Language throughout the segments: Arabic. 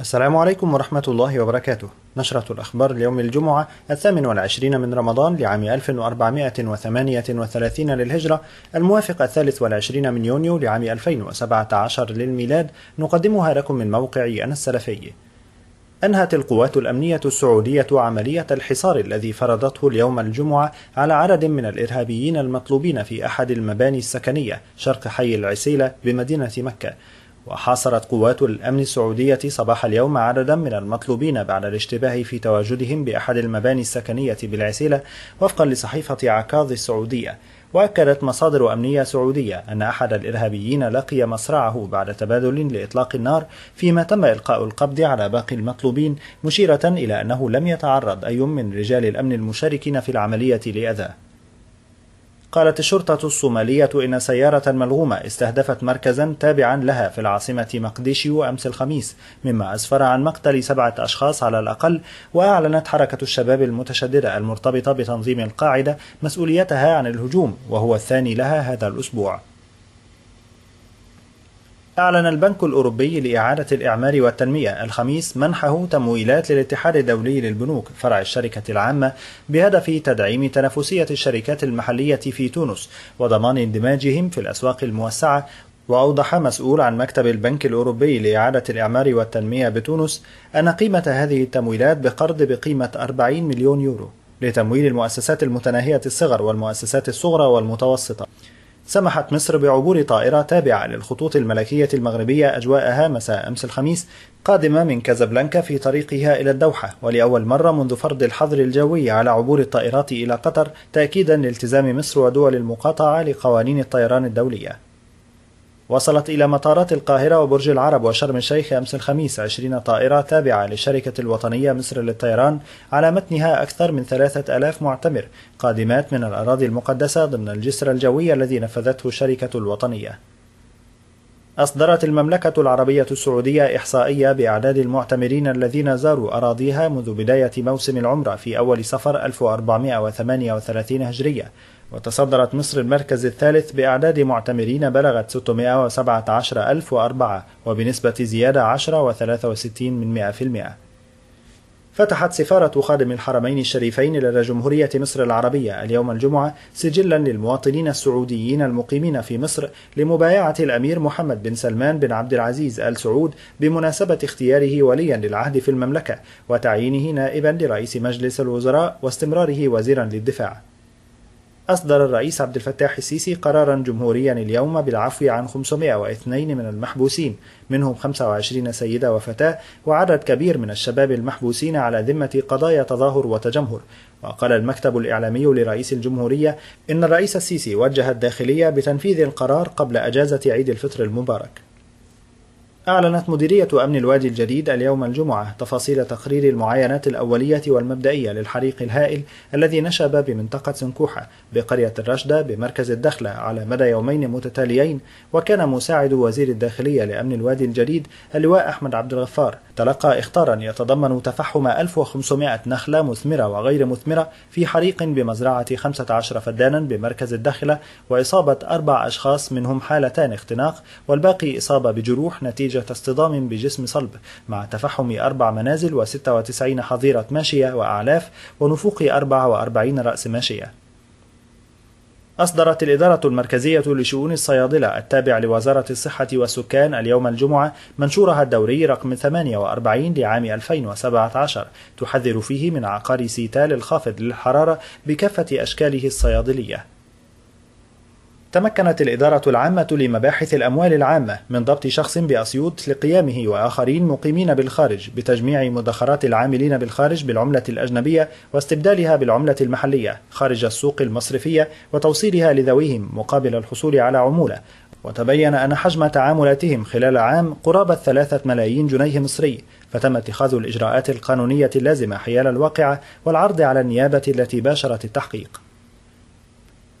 السلام عليكم ورحمة الله وبركاته نشرة الأخبار ليوم الجمعة الثامن والعشرين من رمضان لعام 1438 للهجرة الموافق الثالث والعشرين من يونيو لعام 2017 للميلاد نقدمها لكم من موقع أنا السلفي أنهت القوات الأمنية السعودية عملية الحصار الذي فرضته اليوم الجمعة على عدد من الإرهابيين المطلوبين في أحد المباني السكنية شرق حي العسيلة بمدينة مكة وحاصرت قوات الأمن السعودية صباح اليوم عددا من المطلوبين بعد الاشتباه في تواجدهم بأحد المباني السكنية بالعسيلة وفقا لصحيفة عكاظ السعودية وأكدت مصادر أمنية سعودية أن أحد الإرهابيين لقي مصرعه بعد تبادل لإطلاق النار فيما تم إلقاء القبض على باقي المطلوبين مشيرة إلى أنه لم يتعرض أي من رجال الأمن المشاركين في العملية لأذى قالت الشرطة الصومالية إن سيارة ملغومة استهدفت مركزا تابعا لها في العاصمة مقديشيو أمس الخميس مما أسفر عن مقتل سبعة أشخاص على الأقل وأعلنت حركة الشباب المتشددة المرتبطة بتنظيم القاعدة مسؤوليتها عن الهجوم وهو الثاني لها هذا الأسبوع أعلن البنك الأوروبي لإعادة الإعمار والتنمية الخميس منحه تمويلات للاتحاد الدولي للبنوك فرع الشركة العامة بهدف تدعيم تنافسية الشركات المحلية في تونس وضمان اندماجهم في الأسواق الموسعة وأوضح مسؤول عن مكتب البنك الأوروبي لإعادة الإعمار والتنمية بتونس أن قيمة هذه التمويلات بقرض بقيمة 40 مليون يورو لتمويل المؤسسات المتناهية الصغر والمؤسسات الصغرى والمتوسطة سمحت مصر بعبور طائرة تابعة للخطوط الملكية المغربية أجواءها مساء أمس الخميس قادمة من كازابلانكا في طريقها إلى الدوحة ولأول مرة منذ فرض الحظر الجوي على عبور الطائرات إلى قطر تأكيدا لالتزام مصر ودول المقاطعة لقوانين الطيران الدولية وصلت إلى مطارات القاهرة وبرج العرب وشرم الشيخ أمس الخميس 20 طائرة تابعة للشركة الوطنية مصر للطيران على متنها أكثر من 3000 معتمر قادمات من الأراضي المقدسة ضمن الجسر الجوي الذي نفذته الشركة الوطنية. أصدرت المملكة العربية السعودية إحصائية بأعداد المعتمرين الذين زاروا أراضيها منذ بداية موسم العمرة في أول سفر 1438 هجرية وتصدرت مصر المركز الثالث بإعداد معتمرين بلغت 617,004 وبنسبة زيادة 10.63% من 100%. فتحت سفارة خادم الحرمين الشريفين لدى جمهورية مصر العربية اليوم الجمعة سجلا للمواطنين السعوديين المقيمين في مصر لمبايعة الأمير محمد بن سلمان بن عبد العزيز آل سعود بمناسبة اختياره وليا للعهد في المملكة وتعيينه نائبا لرئيس مجلس الوزراء واستمراره وزيرا للدفاع. أصدر الرئيس عبد الفتاح السيسي قرارا جمهوريا اليوم بالعفو عن 502 من المحبوسين منهم 25 سيدة وفتاة وعدد كبير من الشباب المحبوسين على ذمة قضايا تظاهر وتجمهر وقال المكتب الإعلامي لرئيس الجمهورية إن الرئيس السيسي وجه الداخلية بتنفيذ القرار قبل أجازة عيد الفطر المبارك أعلنت مديرية أمن الوادي الجديد اليوم الجمعة تفاصيل تقرير المعاينات الأولية والمبدئية للحريق الهائل الذي نشب بمنطقة سنكوحة بقرية الرشدة بمركز الدخلة على مدى يومين متتاليين وكان مساعد وزير الداخلية لأمن الوادي الجديد اللواء أحمد عبد الغفار تلقى إخطارا يتضمن تفحم 1500 نخلة مثمرة وغير مثمرة في حريق بمزرعة 15 فدانا بمركز الدخلة وإصابة أربع أشخاص منهم حالتان اختناق والباقي إصابة بجروح نتيجة اصطدام بجسم صلب مع تفحم أربع منازل و96 حظيرة ماشية وأعلاف ونفوق 44 رأس ماشية أصدرت الإدارة المركزية لشؤون الصيادلة التابع لوزارة الصحة والسكان اليوم الجمعة منشورها الدوري رقم 48 لعام 2017 تحذر فيه من عقار سيتال الخافض للحرارة بكافة أشكاله الصيادلية تمكنت الإدارة العامة لمباحث الأموال العامة من ضبط شخص بأسيوط لقيامه وآخرين مقيمين بالخارج بتجميع مدخرات العاملين بالخارج بالعملة الأجنبية واستبدالها بالعملة المحلية خارج السوق المصرفية وتوصيلها لذويهم مقابل الحصول على عمولة وتبين أن حجم تعاملاتهم خلال عام قرابة ثلاثة ملايين جنيه مصري فتم اتخاذ الإجراءات القانونية اللازمة حيال الواقعة والعرض على النيابة التي باشرت التحقيق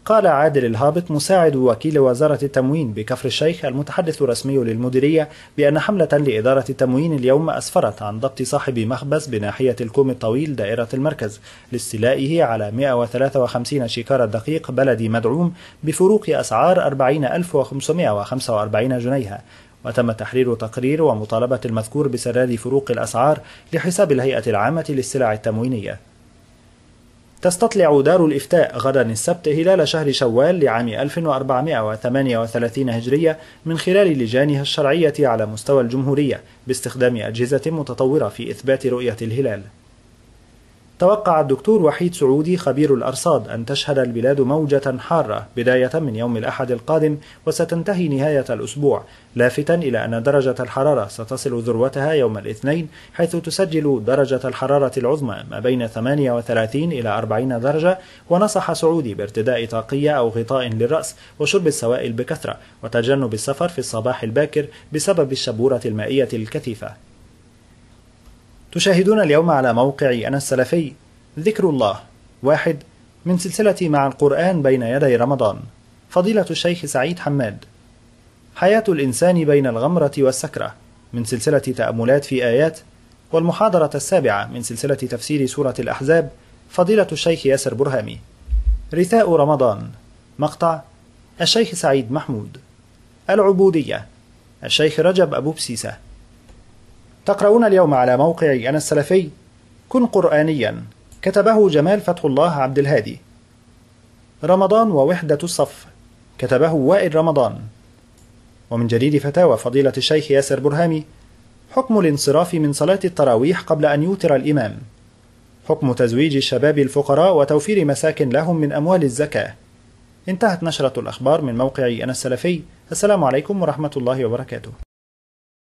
قال عادل الهابط مساعد وكيل وزارة التموين بكفر الشيخ المتحدث الرسمي للمديرية بأن حملة لإدارة التموين اليوم أسفرت عن ضبط صاحب مخبز بناحية الكوم الطويل دائرة المركز لاستيلائه على 153 شيكار دقيق بلدي مدعوم بفروق أسعار 40545 جنيها وتم تحرير تقرير ومطالبة المذكور بسداد فروق الأسعار لحساب الهيئة العامة للسلع التموينية تستطلع دار الإفتاء غدا السبت هلال شهر شوال لعام 1438 هجرية من خلال لجانها الشرعية على مستوى الجمهورية باستخدام أجهزة متطورة في إثبات رؤية الهلال توقع الدكتور وحيد سعودي خبير الأرصاد أن تشهد البلاد موجة حارة بداية من يوم الأحد القادم وستنتهي نهاية الأسبوع لافتا إلى أن درجة الحرارة ستصل ذروتها يوم الاثنين حيث تسجل درجة الحرارة العظمى ما بين 38 إلى 40 درجة ونصح سعودي بارتداء طاقية أو غطاء للرأس وشرب السوائل بكثرة وتجنب السفر في الصباح الباكر بسبب الشبورة المائية الكثيفة تشاهدون اليوم على موقعي أنا السلفي ذكر الله واحد من سلسلة مع القرآن بين يدي رمضان فضيلة الشيخ سعيد حماد حياة الإنسان بين الغمرة والسكرة من سلسلة تأملات في آيات والمحاضرة السابعة من سلسلة تفسير سورة الأحزاب فضيلة الشيخ ياسر برهامي رثاء رمضان مقطع الشيخ سعيد محمود العبودية الشيخ رجب أبو بسيسة تقرؤون اليوم على موقع أنا السلفي كن قرآنيا كتبه جمال فتح الله عبد الهادي رمضان ووحدة الصف كتبه وائل رمضان ومن جديد فتاوى فضيلة الشيخ ياسر برهامي حكم الانصراف من صلاة التراويح قبل أن يوتر الإمام حكم تزويج الشباب الفقراء وتوفير مساكن لهم من أموال الزكاة انتهت نشرة الأخبار من موقع أنا السلفي السلام عليكم ورحمة الله وبركاته